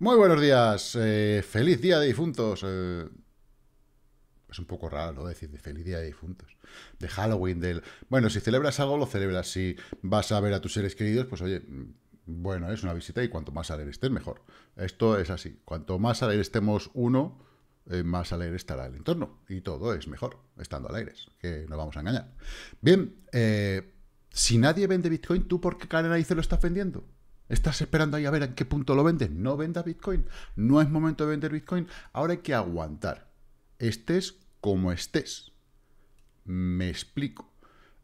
Muy buenos días, eh, feliz día de difuntos. Eh, es un poco raro decir de feliz día de difuntos. De Halloween, del... Bueno, si celebras algo, lo celebras. Si vas a ver a tus seres queridos, pues oye, bueno, es una visita y cuanto más alegre estés, mejor. Esto es así. Cuanto más alegre estemos uno, eh, más alegre estará el entorno. Y todo es mejor, estando alegres, que no vamos a engañar. Bien, si nadie vende Bitcoin, ¿tú por qué y se lo estás vendiendo? ¿Estás esperando ahí a ver en qué punto lo vendes? No vendas Bitcoin. No es momento de vender Bitcoin. Ahora hay que aguantar. Estés como estés. Me explico.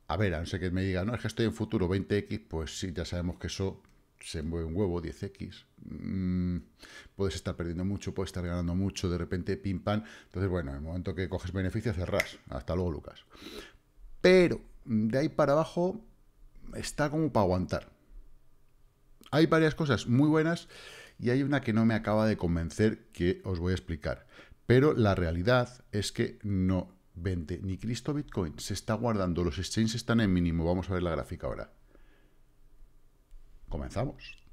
A ver, a no ser que me diga, no, es que estoy en futuro 20x, pues sí, ya sabemos que eso se mueve un huevo, 10x. Mm, puedes estar perdiendo mucho, puedes estar ganando mucho, de repente pim pam. Entonces, bueno, en el momento que coges beneficio, cerrás. Hasta luego, Lucas. Pero de ahí para abajo está como para aguantar. Hay varias cosas muy buenas y hay una que no me acaba de convencer que os voy a explicar. Pero la realidad es que no vende ni Cristo Bitcoin. Se está guardando, los exchanges están en mínimo. Vamos a ver la gráfica ahora. Comenzamos.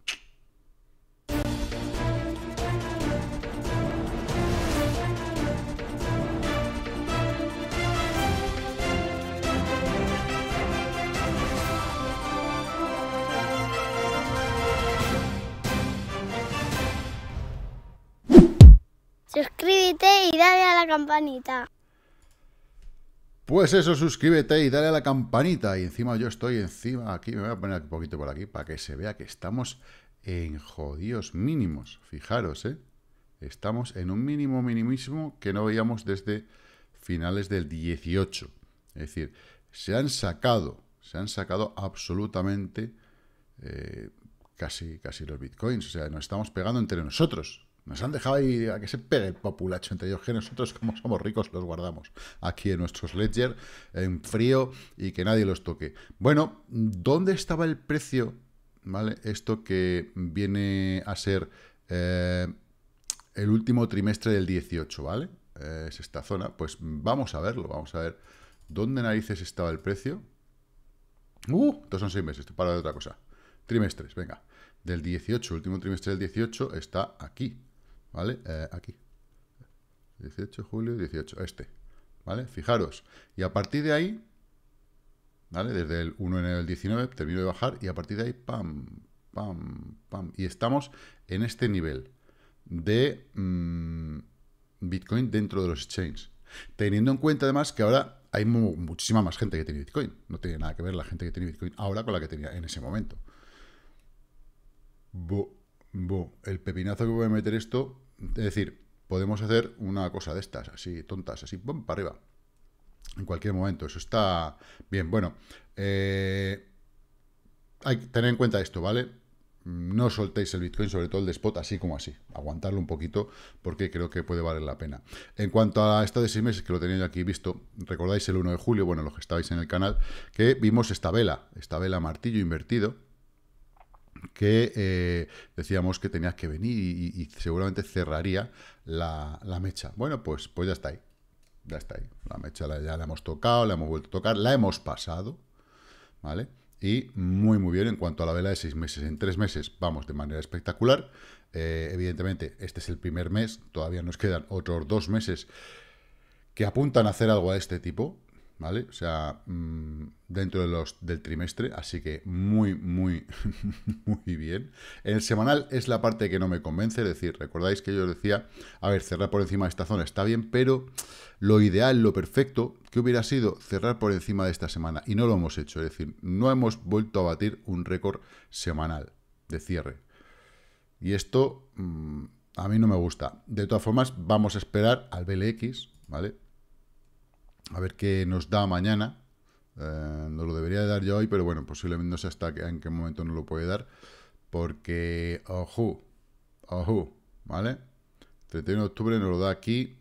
suscríbete y dale a la campanita. Pues eso, suscríbete y dale a la campanita. Y encima yo estoy encima, aquí me voy a poner un poquito por aquí para que se vea que estamos en jodidos mínimos. Fijaros, ¿eh? Estamos en un mínimo minimismo que no veíamos desde finales del 18. Es decir, se han sacado, se han sacado absolutamente eh, casi, casi los bitcoins. O sea, nos estamos pegando entre nosotros. Nos han dejado ahí a que se pegue el populacho entre ellos, que nosotros como somos ricos los guardamos aquí en nuestros ledger, en frío y que nadie los toque. Bueno, ¿dónde estaba el precio? ¿Vale? Esto que viene a ser eh, el último trimestre del 18, ¿vale? Eh, es esta zona. Pues vamos a verlo, vamos a ver dónde narices estaba el precio. Uh, estos son seis meses, para de otra cosa. Trimestres, venga del 18, último trimestre del 18, está aquí. ¿vale? Eh, aquí. 18 de julio, 18, este, ¿vale? Fijaros, y a partir de ahí, ¿vale? Desde el 1 de enero del 19 termino de bajar y a partir de ahí, pam, pam, pam, y estamos en este nivel de mm, Bitcoin dentro de los exchanges. Teniendo en cuenta además que ahora hay muchísima más gente que tiene Bitcoin. No tiene nada que ver la gente que tiene Bitcoin ahora con la que tenía en ese momento el pepinazo que voy a meter esto, es decir, podemos hacer una cosa de estas, así tontas, así, ¡pum! para arriba. En cualquier momento, eso está bien. Bueno, eh, hay que tener en cuenta esto, ¿vale? No soltéis el Bitcoin, sobre todo el despot, así como así. Aguantarlo un poquito, porque creo que puede valer la pena. En cuanto a esta de seis meses, que lo tenéis aquí visto, recordáis el 1 de julio, bueno, los que estabais en el canal, que vimos esta vela, esta vela martillo invertido, que eh, decíamos que tenías que venir y, seguramente cerraría la, mecha. Bueno, pues, pues ya está ahí. Ya está ahí. La mecha ya la hemos tocado, la hemos vuelto a tocar, la hemos pasado. ¿Vale? Y muy, muy bien en cuanto a la vela de seis meses. En tres meses vamos de manera espectacular. Eh, evidentemente, este es el primer mes. Todavía nos quedan otros dos meses que apuntan a hacer algo a este tipo. ¿vale? O sea, mm, dentro de los, del trimestre, así que muy, muy, muy bien. En El semanal es la parte que no me convence, es decir, recordáis que yo os decía, a ver, cerrar por encima de esta zona está bien, pero lo ideal, lo perfecto, que hubiera sido cerrar por encima de esta semana, y no lo hemos hecho, es decir, no hemos vuelto a batir un récord semanal de cierre. Y esto mm, a mí no me gusta. De todas formas, vamos a esperar al BLX, ¿vale? A ver qué nos da mañana. Eh, no lo debería dar yo hoy, pero bueno, posiblemente no sé hasta en qué momento no lo puede dar. Porque, ojo, ojo, ¿vale? 31 de octubre nos lo da aquí.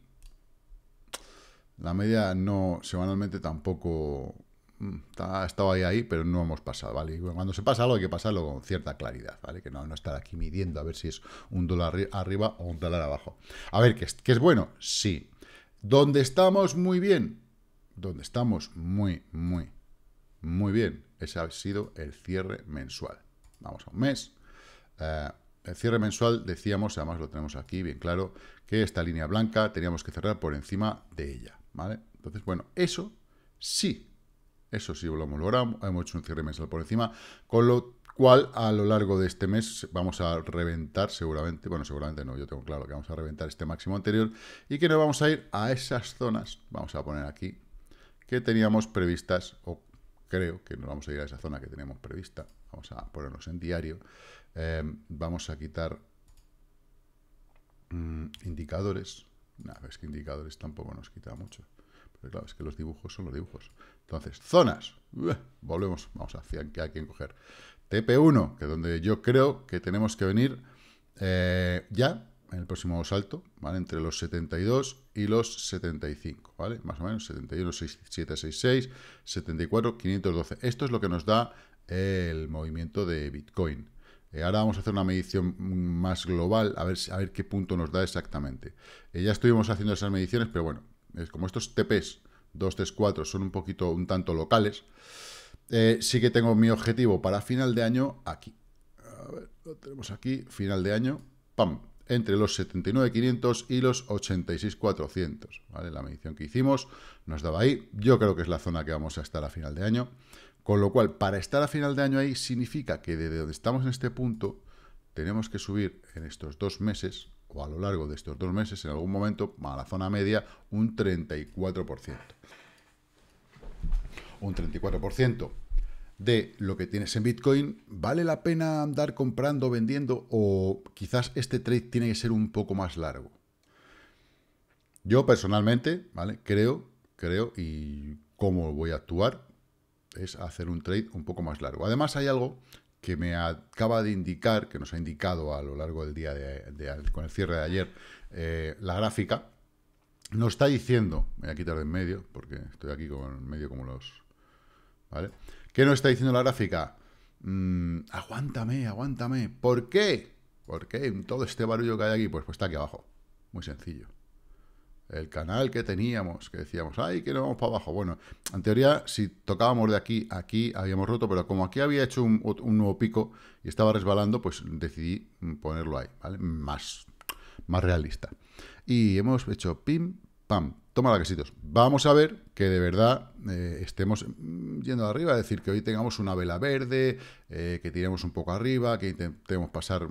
La media no, semanalmente tampoco mm, ha estado ahí, ahí, pero no hemos pasado, ¿vale? cuando se pasa algo hay que pasarlo con cierta claridad, ¿vale? Que no, no estar aquí midiendo a ver si es un dólar arriba o un dólar abajo. A ver, ¿qué es, es bueno? Sí. donde estamos? Muy bien donde estamos muy, muy, muy bien. Ese ha sido el cierre mensual. Vamos a un mes. Eh, el cierre mensual, decíamos, además lo tenemos aquí bien claro, que esta línea blanca teníamos que cerrar por encima de ella, ¿vale? Entonces, bueno, eso sí, eso sí lo hemos logrado, hemos hecho un cierre mensual por encima, con lo cual a lo largo de este mes vamos a reventar seguramente, bueno, seguramente no, yo tengo claro que vamos a reventar este máximo anterior y que nos vamos a ir a esas zonas, vamos a poner aquí que teníamos previstas, o creo que nos vamos a ir a esa zona que teníamos prevista. Vamos a ponernos en diario. Em, vamos a quitar mm, indicadores. Nada, es que indicadores tampoco nos quita mucho. Pero claro, es que los dibujos son los dibujos. Entonces, zonas. volvemos. Vamos hacia que hay que coger. TP1, que es donde yo creo que tenemos que venir eh, ya en el próximo salto, ¿vale? Entre los 72 y los 75, ¿vale? Más o menos, 71, 67, 66, 74, 512. Esto es lo que nos da el movimiento de Bitcoin. Eh, ahora vamos a hacer una medición más global, a ver, a ver qué punto nos da exactamente. Eh, ya estuvimos haciendo esas mediciones, pero bueno, es como estos TPs 2, 3, 4 son un poquito, un tanto locales, eh, sí que tengo mi objetivo para final de año aquí. A ver, lo tenemos aquí, final de año, ¡pam! entre los 79.500 y los 86.400. ¿vale? La medición que hicimos nos daba ahí. Yo creo que es la zona que vamos a estar a final de año. Con lo cual, para estar a final de año ahí significa que desde donde estamos en este punto, tenemos que subir en estos dos meses, o a lo largo de estos dos meses, en algún momento, a la zona media, un 34%. Un 34% de lo que tienes en Bitcoin, ¿vale la pena andar comprando, vendiendo o quizás este trade tiene que ser un poco más largo? Yo personalmente, ¿vale? Creo, creo y cómo voy a actuar es hacer un trade un poco más largo. Además hay algo que me acaba de indicar, que nos ha indicado a lo largo del día de, con el cierre de ayer, eh, la gráfica, nos está diciendo, me voy a quitar de en medio, porque estoy aquí con medio como los... ¿Vale? ¿Qué nos está diciendo la gráfica? Mm, aguántame, aguántame. ¿Por qué? ¿Por qué todo este barullo que hay aquí? Pues, pues está aquí abajo. Muy sencillo. El canal que teníamos, que decíamos, ay, que no vamos para abajo. Bueno, en teoría, si tocábamos de aquí aquí, habíamos roto, pero como aquí había hecho un, nuevo pico y estaba resbalando, pues decidí ponerlo ahí, ¿vale? Más, más realista. Y hemos hecho pim, toma la quesitos. Vamos a ver que de verdad eh, estemos mm, yendo arriba, es decir, que hoy tengamos una vela verde, eh, que tiremos un poco arriba, que intentemos pasar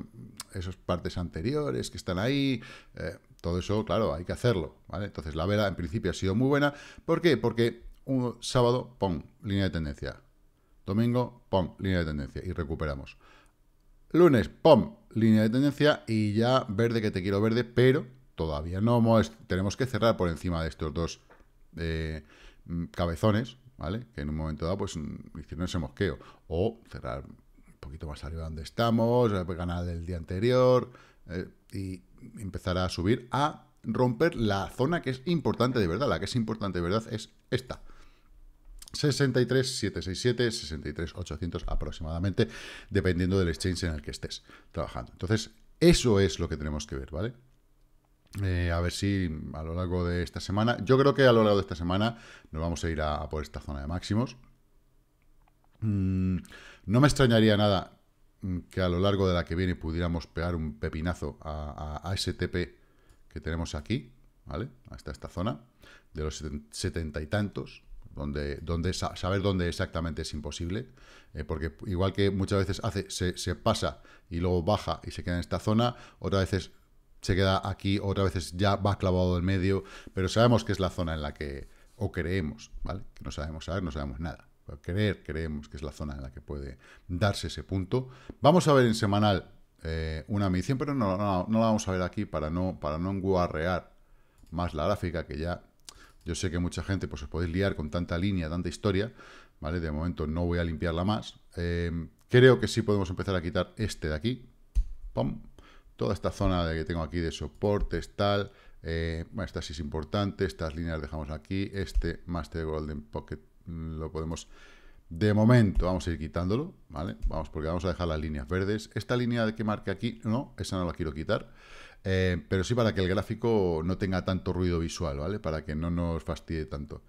esas partes anteriores que están ahí. Eh, todo eso, claro, hay que hacerlo, Entonces la vela en principio ha sido muy buena. ¿Por qué? Porque un sábado, ¡pum!, línea de tendencia. Domingo, ¡pum!, línea de tendencia y recuperamos. Lunes, ¡pum!, línea de tendencia y ya verde que te quiero verde, pero todavía no tenemos que cerrar por encima de estos dos eh, mm, cabezones, ¿vale? Que en un momento dado, pues, mm, hicieron ese mosqueo. O cerrar un poquito más arriba donde estamos, eh, pues, ganar del día anterior eh, y empezar a subir a romper la zona que es importante de verdad. La que es importante de verdad es esta. 63767, 63800 aproximadamente, dependiendo del exchange en el que estés trabajando. Entonces, eso es lo que tenemos que ver, ¿vale? Eh, a ver si a lo largo de esta semana, yo creo que a lo largo de esta semana nos vamos a ir a, por esta zona de máximos. Mm, no me extrañaría nada mm, que a lo largo de la que viene pudiéramos pegar un pepinazo a, STP que tenemos aquí, ¿vale? Hasta esta zona, de los setenta y tantos, donde, donde saber dónde exactamente es imposible, eh, porque igual que muchas veces hace, se, se, pasa y luego baja y se queda en esta zona, otras veces se queda aquí, otra vez ya va clavado del medio, pero sabemos que es la zona en la que, o creemos, ¿vale? Que no sabemos saber, no sabemos nada. Pero creer, creemos que es la zona en la que puede darse ese punto. Vamos a ver en semanal eh, una medición, pero no, no, la vamos a ver aquí para no, para no enguarrear más la gráfica, que ya yo sé que mucha gente pues, os podéis liar con tanta línea, tanta historia, ¿vale? De momento no voy a limpiarla más. Eh, creo que sí podemos empezar a quitar este de aquí. ¡Pum! toda esta zona de que tengo aquí de soportes, tal, eh, esta sí es importante, estas líneas dejamos aquí, este Master Golden Pocket mm, lo podemos... De momento vamos a ir quitándolo, ¿vale? Vamos, porque vamos a dejar las líneas verdes. Esta línea que marque aquí, no, esa no la quiero quitar. Eh, pero sí para que el gráfico no tenga tanto ruido visual, ¿vale? Para que no nos fastidie tanto.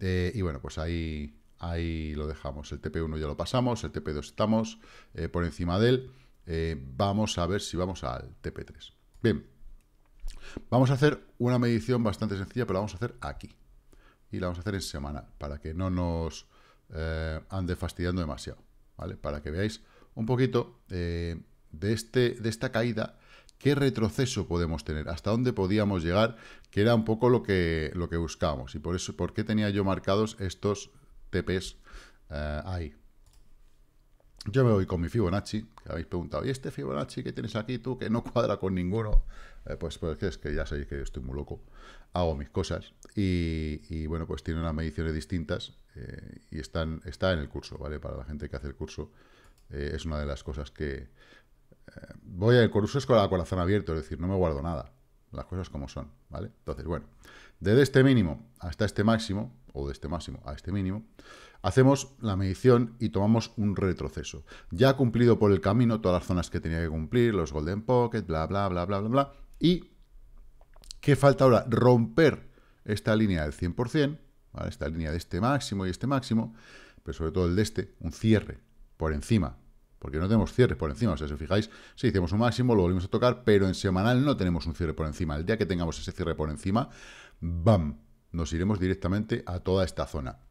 Eh, y bueno, pues ahí, ahí lo dejamos. El TP1 ya lo pasamos, el TP2 estamos por encima de él. Eh, vamos a ver si vamos al TP3. Bien, vamos a hacer una medición bastante sencilla, pero la vamos a hacer aquí. Y la vamos a hacer en semana para que no nos eh, ande fastidiando demasiado, ¿vale? Para que veáis un poquito eh, de, este, de esta caída, qué retroceso podemos tener, hasta dónde podíamos llegar, que era un poco lo que, lo que buscábamos. Y por eso, ¿por qué tenía yo marcados estos TPs ahí? Yo me voy con mi Fibonacci, que habéis preguntado, ¿y este Fibonacci que tienes aquí tú que no cuadra con ninguno? Eh, pues, pues es que ya sabéis que estoy muy loco, hago mis cosas y, bueno, pues tiene unas mediciones distintas eh, y están, está en el curso, ¿vale? Para la gente que hace el curso eh, es una de las cosas que... voy al curso es con el corazón abierto, es decir, no me guardo nada, las cosas como son, ¿vale? Entonces, bueno, desde este mínimo hasta este máximo, o de este máximo a este mínimo, Hacemos la medición y tomamos un retroceso. Ya ha cumplido por el camino todas las zonas que tenía que cumplir, los golden pocket, bla, bla, bla, bla, bla, bla. Y, ¿qué falta ahora? Romper esta línea del 100%, ¿vale? esta línea de este máximo y este máximo, pero sobre todo el de este, un cierre por encima, porque no tenemos cierre por encima. O sea, si os fijáis, si hicimos un máximo, lo volvimos a tocar, pero en semanal no tenemos un cierre por encima. El día que tengamos ese cierre por encima, ¡bam! Nos iremos directamente a toda esta zona.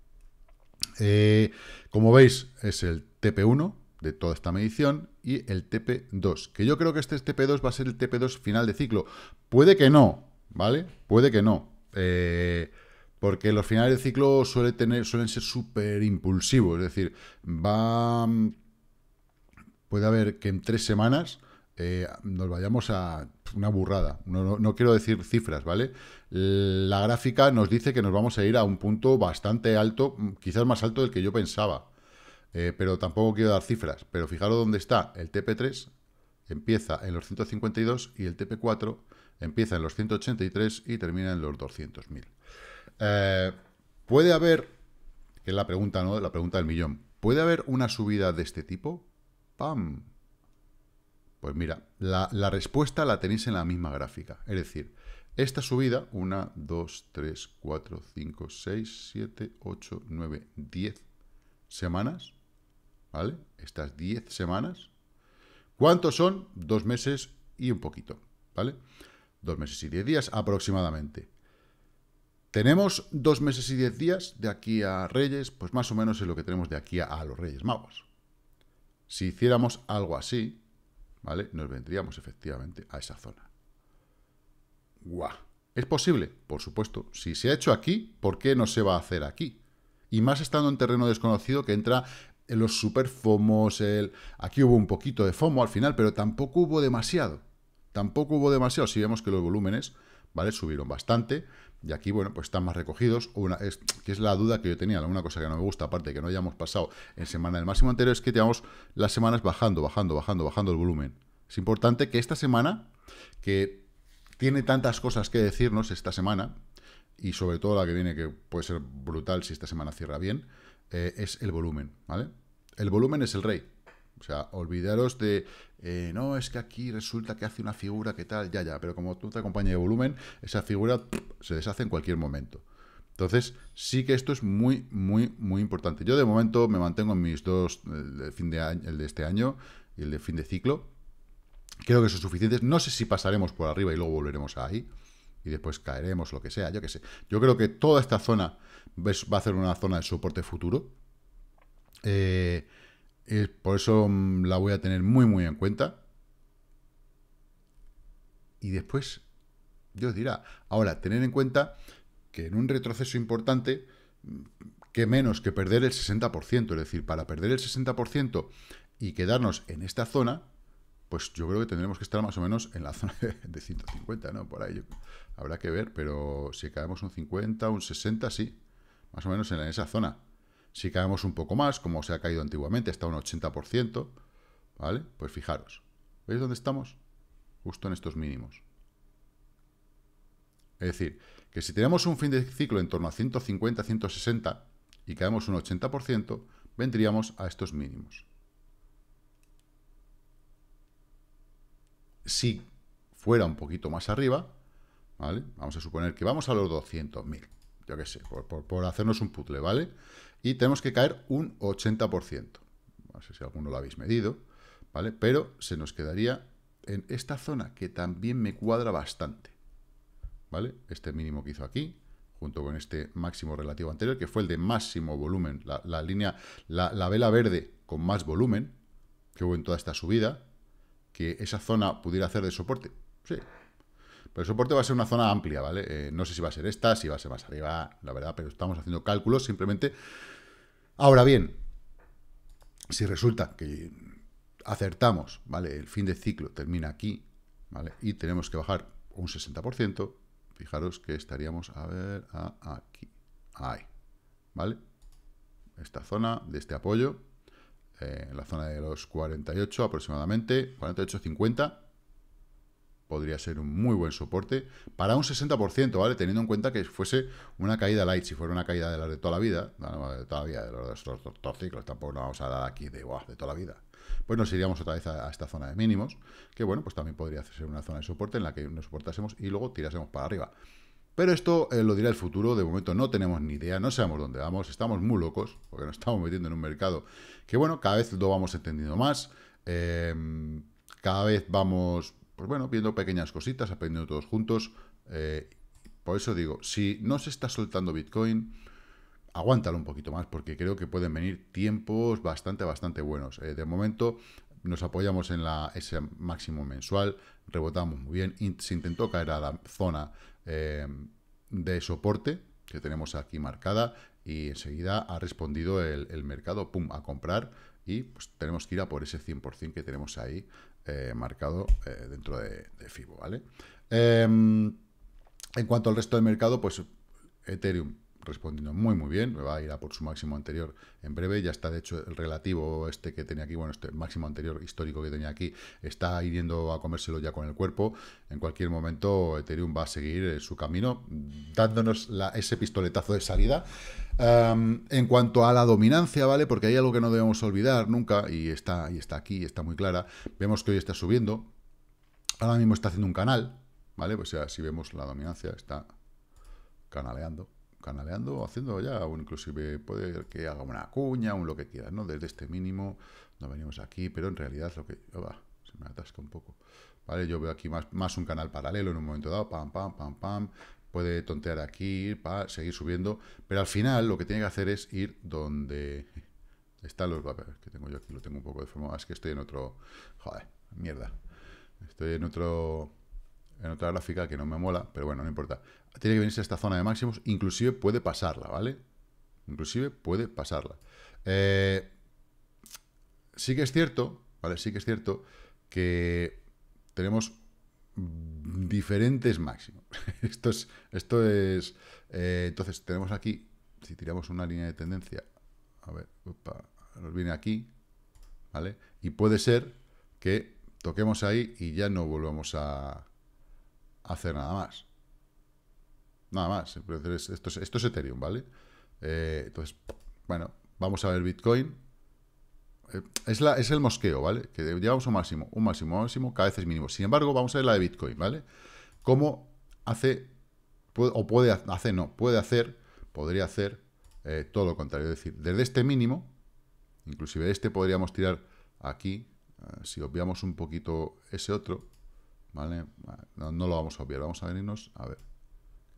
Eh, como veis, es el TP1 de toda esta medición y el TP2, que yo creo que este TP2 va a ser el TP2 final de ciclo. Puede que no, ¿vale? Puede que no. Eh, porque los finales de ciclo suelen, tener, suelen ser súper impulsivos, es decir, va... Mm, puede haber que en tres semanas eh, nos vayamos a una burrada. No, quiero decir cifras, ¿vale? La gráfica nos dice que nos vamos a ir a un punto bastante alto, mm, quizás más alto del que yo pensaba. Eh, pero tampoco quiero dar cifras. Pero fijaros dónde está. El TP3 empieza en los 152 y el TP4 empieza en los 183 y termina en los 200.000. Eh, puede haber, que es la pregunta, ¿no? La pregunta del millón. ¿Puede haber una subida de este tipo? ¡Pam! Pues mira, la, la respuesta la tenéis en la misma gráfica. Es decir, esta subida, 1, 2, 3, 4, 5, 6, 7, 8, 9, 10 semanas, ¿vale? Estas 10 semanas. ¿Cuántos son? Dos meses y un poquito, ¿vale? Dos meses y 10 días aproximadamente. Tenemos dos meses y 10 días de aquí a Reyes, pues más o menos es lo que tenemos de aquí a, a los Reyes Magos. Si hiciéramos algo así, nos vendríamos efectivamente a esa zona. ¡Guau! ¿Es posible? Por supuesto. Si se ha hecho aquí, ¿por qué no se va a hacer aquí? Y más estando en terreno desconocido que entra en los superfomos. aquí hubo un poquito de FOMO al final, pero tampoco hubo demasiado. Tampoco hubo demasiado. Si vemos que los volúmenes, ¿vale? Subieron bastante. Y aquí, bueno, pues están más recogidos. es, que es la duda que yo tenía, una cosa que no me gusta, aparte de que no hayamos pasado en semana del máximo anterior, es que llevamos las semanas bajando, bajando, bajando, bajando el volumen. Es importante que esta semana, que tiene tantas cosas que decirnos esta semana, y sobre todo la que viene, que puede ser brutal si esta semana cierra bien, eh, es el volumen, ¿vale? El volumen es el rey. O sea, olvidaros de, eh, no, es que aquí resulta que hace una figura que tal, ya, ya, pero como tú te acompaña de volumen, esa figura se deshace en cualquier momento. Entonces, sí que esto es muy, muy, muy importante. Yo de momento me mantengo en mis dos, el de, fin de, año, el de este año y el de fin de ciclo. Creo que son suficientes. No sé si pasaremos por arriba y luego volveremos ahí. Y después caeremos, lo que sea, yo qué sé. Yo creo que toda esta zona va a ser una zona de soporte futuro. Eh, por eso mm, la voy a tener muy, muy en cuenta. Y después, Dios dirá. Ahora, tener en cuenta que en un retroceso importante, mm, que menos que perder el 60%. Es decir, para perder el 60% y quedarnos en esta zona, pues yo creo que tendremos que estar más o menos en la zona de 150, ¿no? Por ahí habrá que ver, pero si caemos un 50, un 60, sí. Más o menos en esa zona. Si caemos un poco más, como se ha caído antiguamente, hasta un 80%, ¿vale? Pues fijaros, ¿veis dónde estamos? Justo en estos mínimos. Es decir, que si tenemos un fin de ciclo en torno a 150, 160 y caemos un 80%, vendríamos a estos mínimos. Si fuera un poquito más arriba, ¿vale? Vamos a suponer que vamos a los 200.000 yo qué sé, por, hacernos un puzzle, ¿vale? Y tenemos que caer un 80%. No sé si alguno lo habéis medido, ¿vale? Pero se nos quedaría en esta zona que también me cuadra bastante, ¿vale? Este mínimo que hizo aquí, junto con este máximo relativo anterior, que fue el de máximo volumen, la, línea, la, la vela verde con más volumen que hubo en toda esta subida, que esa zona pudiera hacer de soporte. Sí, pero el soporte va a ser una zona amplia, ¿vale? Eh, no sé si va a ser esta, si va a ser más arriba, la verdad, pero estamos haciendo cálculos simplemente. Ahora bien, si resulta que acertamos, ¿vale? El fin de ciclo termina aquí, ¿vale? Y tenemos que bajar un 60%, fijaros que estaríamos, a ver, aquí, ahí, ¿vale? Esta zona de este apoyo, eh, la zona de los 48 aproximadamente, 48, podría ser un muy buen soporte para un 60%, ¿vale? Teniendo en cuenta que fuese una caída light, si fuera una caída de la de toda la vida, de toda de los dos ciclos, tampoco nos vamos a dar aquí de, toda la vida. Pues nos iríamos otra vez a, esta zona de mínimos, que bueno, pues también podría ser una zona de soporte en la que nos soportásemos y luego tirásemos para arriba. Pero esto eh, lo dirá el futuro, de momento no tenemos ni idea, no sabemos dónde vamos, estamos muy locos, porque nos estamos metiendo en un mercado que bueno, cada vez lo vamos entendiendo más, eh, cada vez vamos pues bueno, viendo pequeñas cositas, aprendiendo todos juntos. Eh, por eso digo, si no se está soltando Bitcoin, aguántalo un poquito más, porque creo que pueden venir tiempos bastante, bastante buenos. Eh, de momento nos apoyamos en la, ese máximo mensual, rebotamos muy bien, se intentó caer a la zona eh, de soporte que tenemos aquí marcada y enseguida ha respondido el, mercado, pum, a comprar y pues, tenemos que ir a por ese 100% que tenemos ahí eh, marcado eh, dentro de, de, FIBO, ¿vale? Em, en cuanto al resto del mercado, pues Ethereum respondiendo muy muy bien, va a ir a por su máximo anterior en breve, ya está de hecho el relativo este que tenía aquí, bueno, este máximo anterior histórico que tenía aquí, está yendo a comérselo ya con el cuerpo, en cualquier momento Ethereum va a seguir eh, su camino, dándonos la, ese pistoletazo de salida. Em, en cuanto a la dominancia, ¿vale? Porque hay algo que no debemos olvidar nunca, y está, y está aquí, está muy clara, vemos que hoy está subiendo, ahora mismo está haciendo un canal, ¿vale? O pues sea, si vemos la dominancia, está canaleando, canaleando, haciendo ya, o inclusive puede que haga una cuña, un lo que quiera ¿no? Desde este mínimo, no venimos aquí, pero en realidad lo que... Oh, se me atasca un poco, ¿vale? Yo veo aquí más, más un canal paralelo en un momento dado, pam, pam, pam, pam, puede tontear aquí, para seguir subiendo, pero al final lo que tiene que hacer es ir donde están los ver, que tengo yo aquí, lo tengo un poco de forma, es que estoy en otro, joder, mierda, estoy en otro en otra gráfica que no me mola, pero bueno, no importa. Tiene que venirse a esta zona de máximos, inclusive puede pasarla, ¿vale? Inclusive puede pasarla. Eh, sí que es cierto, ¿vale? Sí que es cierto que tenemos diferentes máximos. esto es... Esto es eh, entonces, tenemos aquí, si tiramos una línea de tendencia, a ver, nos viene aquí, ¿vale? Y puede ser que toquemos ahí y ya no volvamos a, hacer nada más. Nada más. Esto es, esto es Ethereum, ¿vale? Eh, entonces, bueno, vamos a ver Bitcoin. Eh, es, la, es el mosqueo, ¿vale? Que llevamos un máximo, un máximo, máximo, cada vez es mínimo. Sin embargo, vamos a ver la de Bitcoin, ¿vale? Cómo hace, o puede hacer, no, puede hacer, podría hacer eh, todo lo contrario. Es decir, desde este mínimo, inclusive este podríamos tirar aquí, si obviamos un poquito ese otro, ¿Vale? No, lo vamos a obviar. Vamos a venirnos, a ver,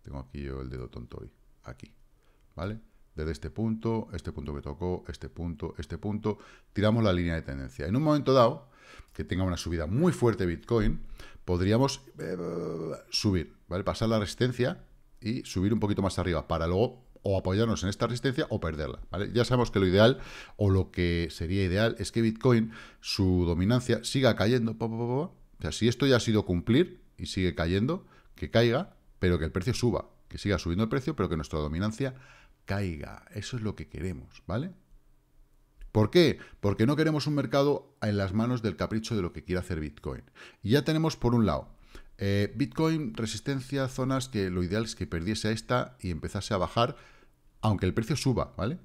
tengo aquí yo el dedo tonto hoy, aquí, ¿vale? Desde este punto, este punto que tocó, este punto, este punto, tiramos la línea de tendencia. En un momento dado, que tenga una subida muy fuerte Bitcoin, podríamos eh, subir, ¿vale? Pasar la resistencia y subir un poquito más arriba para luego o apoyarnos en esta resistencia o perderla. ¿vale? Ya sabemos que lo ideal o lo que sería ideal es que Bitcoin, su dominancia siga cayendo, o sea, si esto ya ha sido cumplir y sigue cayendo, que caiga, pero que el precio suba, que siga subiendo el precio, pero que nuestra dominancia caiga. Eso es lo que queremos, ¿vale? ¿Por qué? Porque no queremos un mercado en las manos del capricho de lo que quiera hacer Bitcoin. Y ya tenemos, por un lado, eh, Bitcoin, resistencia, zonas que lo ideal es que perdiese a esta y empezase a bajar, aunque el precio suba, ¿vale?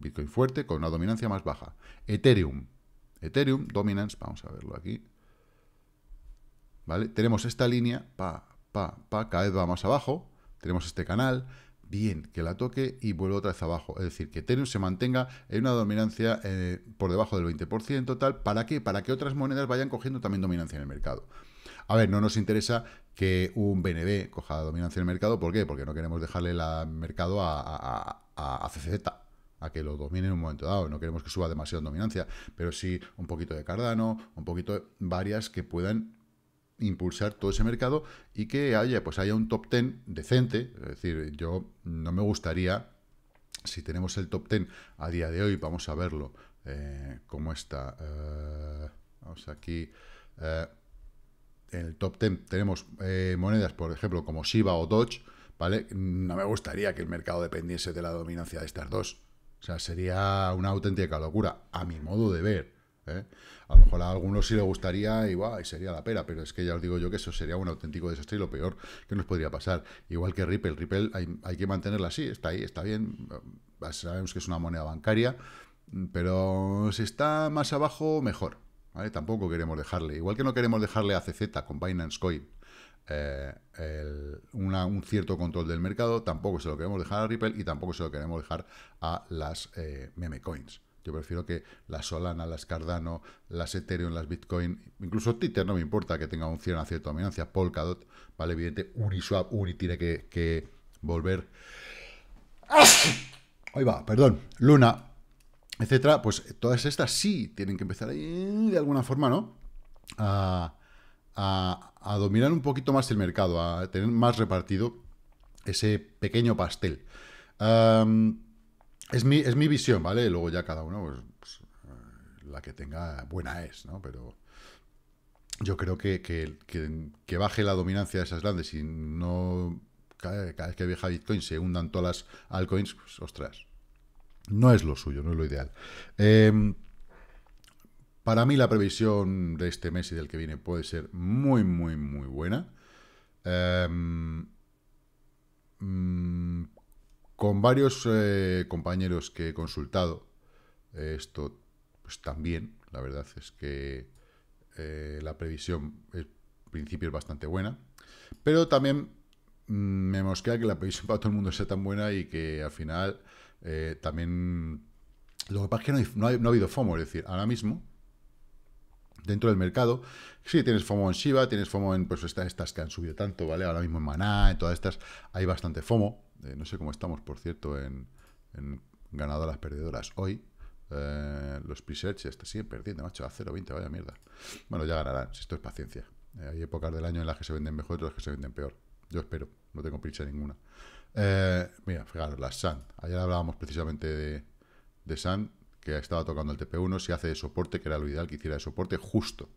Bitcoin fuerte con una dominancia más baja. Ethereum. Ethereum, dominance, vamos a verlo aquí. Tenemos esta línea, pa, pa, pa, cada vez va más abajo, tenemos este canal, bien, que la toque y vuelve otra vez abajo. Es decir, que Ethereum se mantenga en una dominancia eh, por debajo del 20%, tal, ¿para qué? Para que otras monedas vayan cogiendo también dominancia en el mercado. A ver, no nos interesa que un BNB coja dominancia en el mercado, ¿por qué? Porque no queremos dejarle el mercado a, a, a, que lo domine en un momento dado. No queremos que suba demasiado en dominancia, pero sí un poquito de Cardano, un poquito varias que puedan impulsar todo ese mercado y que haya, pues haya un top 10 decente. Es decir, yo no me gustaría, si tenemos el top 10 a día de hoy, vamos a verlo, eh, cómo está. Eh, vamos aquí. Eh, en el top 10 tenemos eh, monedas, por ejemplo, como Shiba o Dodge, ¿vale? No me gustaría que el mercado dependiese de la dominancia de estas dos. O sea, sería una auténtica locura, a mi modo de ver. ¿eh? A lo mejor a algunos sí le gustaría y, y, sería la pera, pero es que ya os digo yo que eso sería un auténtico desastre y lo peor que nos podría pasar. Igual que Ripple, Ripple hay, que mantenerla así, está ahí, está bien, sabemos que es una moneda bancaria, pero si está más abajo, mejor. Tampoco queremos dejarle, igual que no queremos dejarle a CZ con Binance Coin. Eh, un cierto control del mercado, tampoco se lo queremos dejar a Ripple y tampoco se lo queremos dejar a las eh, meme coins. Yo prefiero que las Solana, las Cardano, las Ethereum, las Bitcoin, incluso Twitter, no me importa que tenga un cierre, una cierta dominancia, Polkadot, ¿vale? Evidente, Uniswap, Uni tiene que, volver. Ahí va, perdón, Luna, etcétera, pues todas estas sí tienen que empezar ahí, de alguna forma, ¿no? A, dominar un poquito más el mercado, a tener más repartido ese pequeño pastel. Es mi, visión, ¿vale? Luego ya cada uno, pues, pues eh, la que tenga buena es, ¿no? Pero yo creo que, que, baje la dominancia de esas grandes y no cada, vez que viaja Bitcoin se hundan todas las altcoins, pues, ostras, no es lo suyo, no es lo ideal. Em, para mí la previsión de este mes y del que viene puede ser muy, muy, muy buena. Eh, con varios eh, compañeros que he consultado, eh, esto pues también, la verdad es que eh, la previsión en principio es bastante buena, pero también mm, me mosquea que la previsión para todo el mundo sea tan buena y que al final también... Lo que pasa es que no, ha habido FOMO, es decir, ahora mismo dentro del mercado. Sí, tienes FOMO en Shiba, tienes FOMO en pues, estas, estas que han subido tanto, ¿vale? Ahora mismo en Maná, en todas estas hay bastante FOMO. Eh, no sé cómo estamos, por cierto, en, en ganadoras perdedoras hoy. Eh, los presets están siguen perdiendo, macho, a 0.20, vaya mierda. Bueno, ya ganarán, si esto es paciencia. Eh, hay épocas del año en las que se venden mejor y otras que se venden peor. Yo espero, no tengo prisa ninguna. mira, fijaros, La SAN. Ayer hablábamos precisamente de, de SAN, que estaba tocando el TP1, si hace de soporte, que era lo ideal que hiciera de soporte, justo,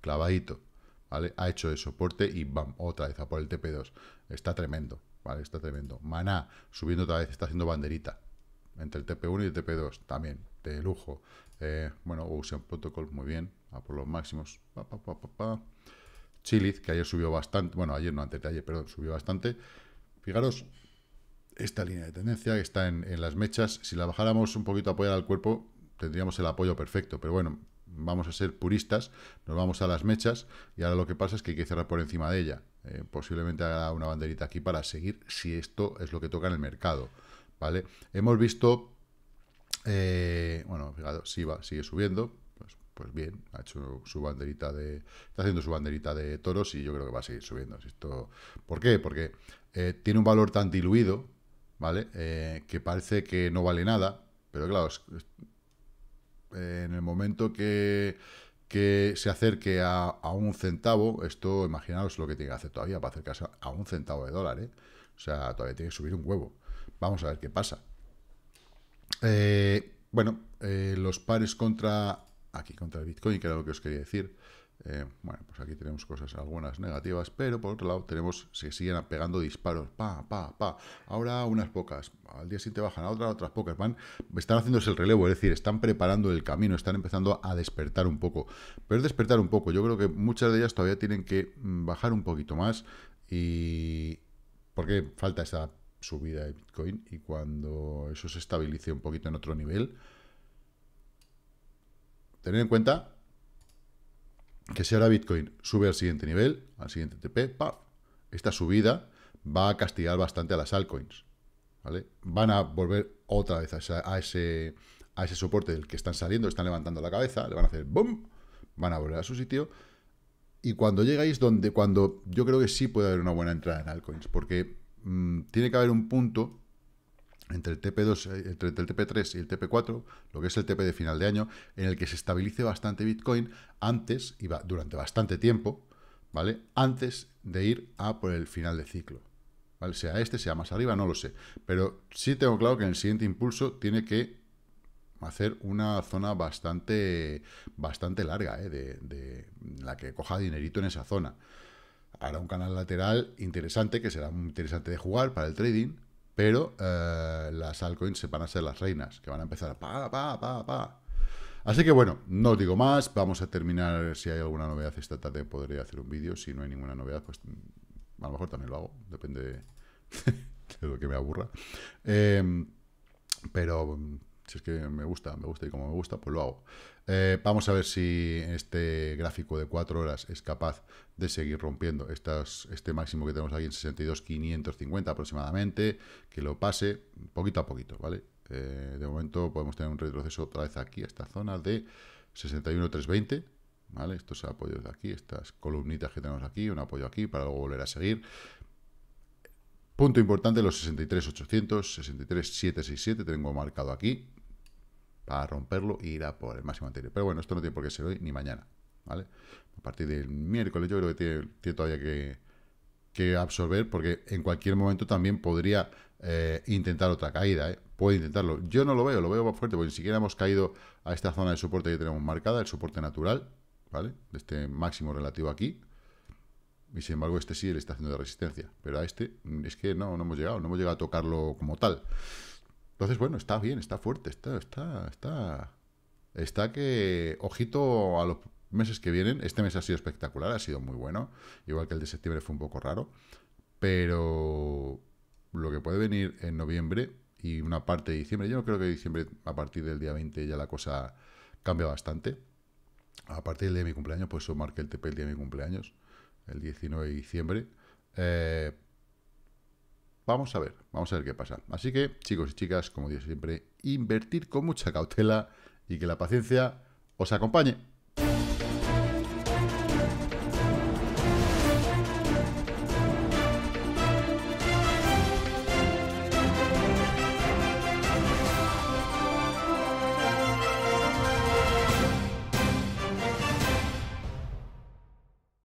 clavadito, ¿vale? Ha hecho de soporte y bam, otra vez a por el TP2. Está tremendo. Está tremendo. Maná, subiendo otra vez, está haciendo banderita. Entre el TP1 y el TP2, también, de lujo. Eh, bueno, Ocean Protocol, muy bien, a por los máximos. Pa, Chiliz, que ayer subió bastante, bueno, ayer no, antes de ayer, perdón, subió bastante. Fijaros, esta línea de tendencia que está en, en las mechas, si la bajáramos un poquito a apoyar al cuerpo, tendríamos el apoyo perfecto, pero bueno, vamos a ser puristas, nos vamos a las mechas y ahora lo que pasa es que hay que cerrar por encima de ella. Eh, posiblemente haga una banderita aquí para seguir si esto es lo que toca en el mercado. ¿Vale? Hemos visto. Eh, bueno, fijaros, si va, sigue subiendo. Pues, pues, bien, ha hecho su banderita de. Está haciendo su banderita de toros y yo creo que va a seguir subiendo. esto, ¿Por qué? Porque eh, tiene un valor tan diluido, ¿vale? que parece que no vale nada. Pero claro, en el momento que que se acerque a, un centavo, esto imaginaos lo que tiene que hacer todavía para acercarse a un centavo de dólar, ¿eh? o sea, todavía tiene que subir un huevo. Vamos a ver qué pasa. Eh, bueno, eh, los pares contra, aquí contra el Bitcoin, que era lo que os quería decir, eh, bueno, pues aquí tenemos cosas, algunas negativas, pero por otro lado tenemos, se siguen pegando disparos, pa, pa, pa. Ahora unas pocas, al día siguiente bajan, a otra, otras pocas, van, están haciéndose el relevo, es decir, están preparando el camino, están empezando a despertar un poco. Pero es despertar un poco, yo creo que muchas de ellas todavía tienen que mm, bajar un poquito más y... porque falta esa subida de Bitcoin y cuando eso se estabilice un poquito en otro nivel... Tener en cuenta que si ahora Bitcoin sube al siguiente nivel, al siguiente TP, esta subida va a castigar bastante a las altcoins. ¿vale? Van a volver otra vez a, ese, a ese soporte del que están saliendo, están levantando la cabeza, le van a hacer ¡boom! Van a volver a su sitio. Y cuando llegáis donde, cuando yo creo que sí puede haber una buena entrada en altcoins, porque mm, tiene que haber un punto entre el TP2, eh, entre el TP3 y el TP4, lo que es el TP de final de año, en el que se estabilice bastante Bitcoin antes y durante bastante tiempo, ¿vale? Antes de ir a por el final de ciclo. ¿Vale? Sea este, sea más arriba, no lo sé. Pero sí tengo claro que en el siguiente impulso tiene que hacer una zona bastante, bastante larga, ¿eh? de, la que coja dinerito en esa zona. ...ahora un canal lateral interesante, que será muy interesante de jugar para el trading, pero eh, las altcoins se van a ser las reinas, que van a empezar pa, pa, pa, pa. Así que bueno, no os digo más, vamos a terminar, si hay alguna novedad esta tarde podría hacer un vídeo, si no hay ninguna novedad, pues a lo mejor también lo hago, depende de, lo que me aburra. Em, pero si es que me gusta, me gusta y como me gusta, pues lo hago. Eh, vamos a ver si este gráfico de 4 horas es capaz de seguir rompiendo estas, este máximo que tenemos aquí en 62.550 aproximadamente, que lo pase poquito a poquito, ¿vale? Eh, de momento podemos tener un retroceso otra vez aquí a esta zona de 61.320, ¿vale? Estos apoyos de aquí, estas columnitas que tenemos aquí, un apoyo aquí para luego volver a seguir. Punto importante, los 63.800, 63.767, tengo marcado aquí, para romperlo y ir a por el máximo anterior. Pero bueno, esto no tiene por qué ser hoy ni mañana, ¿vale? A partir del miércoles yo creo que tiene, todavía que, que, absorber porque en cualquier momento también podría eh, intentar otra caída, ¿eh? Puede intentarlo. Yo no lo veo, lo veo más fuerte porque ni siquiera hemos caído a esta zona de soporte que tenemos marcada, el soporte natural, ¿vale? de Este máximo relativo aquí, y sin embargo este sí le está haciendo de resistencia, pero a este es que no, no hemos llegado, no hemos llegado a tocarlo como tal. Entonces, bueno, está bien, está fuerte, está, está, está. Está que. Ojito a los meses que vienen. Este mes ha sido espectacular, ha sido muy bueno. Igual que el de septiembre fue un poco raro. Pero lo que puede venir en noviembre y una parte de diciembre. Yo creo que diciembre, a partir del día 20, ya la cosa cambia bastante. A partir del día de mi cumpleaños, pues eso marqué el TP el día de mi cumpleaños, el 19 de diciembre. Eh, Vamos a ver, vamos a ver qué pasa. Así que, chicos y chicas, como digo siempre, invertir con mucha cautela y que la paciencia os acompañe.